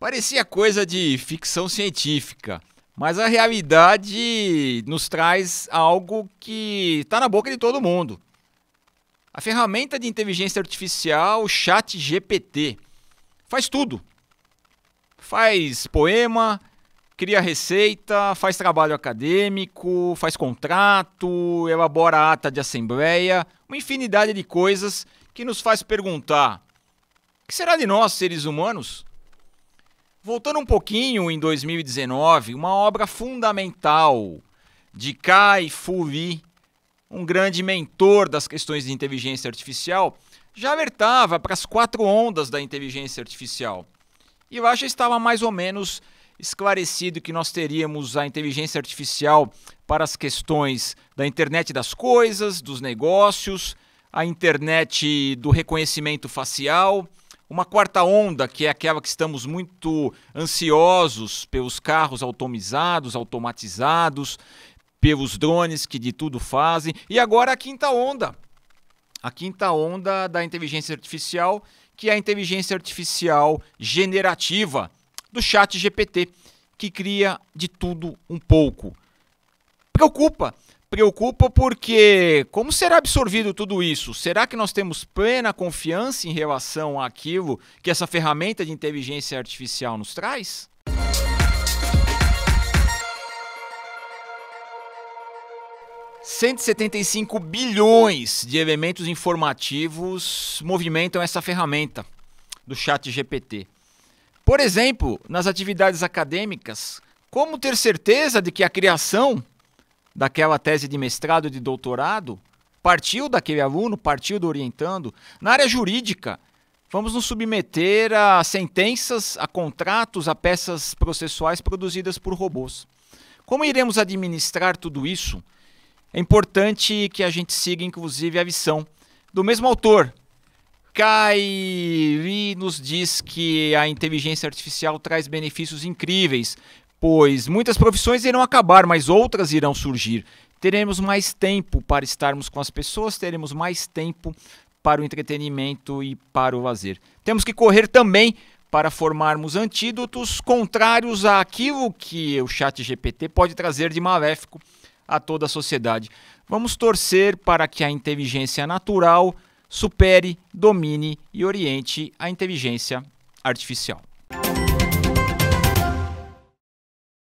Parecia coisa de ficção científica, mas a realidade nos traz algo que está na boca de todo mundo. A ferramenta de inteligência artificial, ChatGPT faz tudo. Faz poema, cria receita, faz trabalho acadêmico, faz contrato, elabora ata de assembleia, uma infinidade de coisas que nos faz perguntar: o que será de nós, seres humanos? Voltando um pouquinho em 2019, uma obra fundamental de Kai Fu Lee, um grande mentor das questões de inteligência artificial, já alertava para as quatro ondas da inteligência artificial. E lá já estava mais ou menos esclarecido que nós teríamos a inteligência artificial para as questões da internet das coisas, dos negócios, a internet do reconhecimento facial, uma quarta onda, que é aquela que estamos muito ansiosos pelos carros automizados, automatizados, pelos drones que de tudo fazem. E agora a quinta onda. A quinta onda da inteligência artificial, que é a inteligência artificial generativa do chat GPT, que cria de tudo um pouco preocupa. Preocupa porque como será absorvido tudo isso? Será que nós temos plena confiança em relação àquilo que essa ferramenta de inteligência artificial nos traz? 175 bilhões de elementos informativos movimentam essa ferramenta do Chat GPT. Por exemplo, nas atividades acadêmicas, como ter certeza de que a criação daquela tese de mestrado e de doutorado, partiu daquele aluno, partiu do orientando. Na área jurídica, vamos nos submeter a sentenças, a contratos, a peças processuais produzidas por robôs. Como iremos administrar tudo isso? É importante que a gente siga, inclusive, a visão do mesmo autor. Kai nos diz que a inteligência artificial traz benefícios incríveis, pois muitas profissões irão acabar, mas outras irão surgir. Teremos mais tempo para estarmos com as pessoas, teremos mais tempo para o entretenimento e para o lazer. Temos que correr também para formarmos antídotos contrários àquilo que o chat GPT pode trazer de maléfico a toda a sociedade. Vamos torcer para que a inteligência natural supere, domine e oriente a inteligência artificial.